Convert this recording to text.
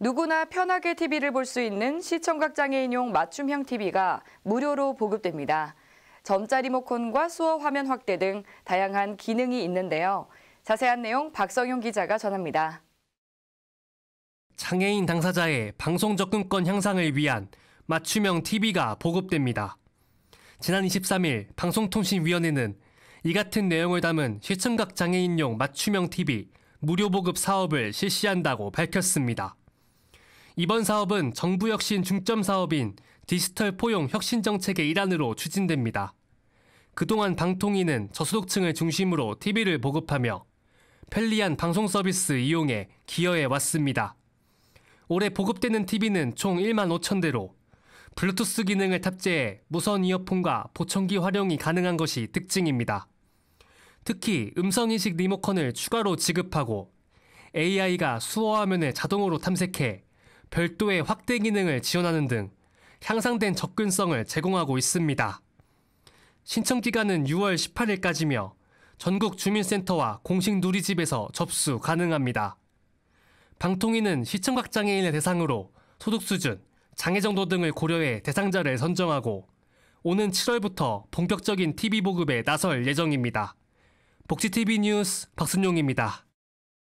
누구나 편하게 TV를 볼 수 있는 시청각 장애인용 맞춤형 TV가 무료로 보급됩니다. 점자 리모컨과 수어 화면 확대 등 다양한 기능이 있는데요. 자세한 내용 박성용 기자가 전합니다. 장애인 당사자의 방송 접근권 향상을 위한 맞춤형 TV가 보급됩니다. 지난 23일 방송통신위원회는 이 같은 내용을 담은 시청각 장애인용 맞춤형 TV 무료 보급 사업을 실시한다고 밝혔습니다. 이번 사업은 정부 혁신 중점 사업인 디지털 포용 혁신 정책의 일환으로 추진됩니다. 그동안 방통위는 저소득층을 중심으로 TV를 보급하며 편리한 방송 서비스 이용에 기여해 왔습니다. 올해 보급되는 TV는 총 1만 5천 대로 블루투스 기능을 탑재해 무선 이어폰과 보청기 활용이 가능한 것이 특징입니다. 특히 음성인식 리모컨을 추가로 지급하고 AI가 수어 화면을 자동으로 탐색해 별도의 확대 기능을 지원하는 등 향상된 접근성을 제공하고 있습니다. 신청 기간은 6월 18일까지며 전국 주민센터와 공식 누리집에서 접수 가능합니다. 방통위는 시청각장애인을 대상으로 소득 수준, 장애 정도 등을 고려해 대상자를 선정하고 오는 7월부터 본격적인 TV 보급에 나설 예정입니다. 복지TV 뉴스 박순용입니다.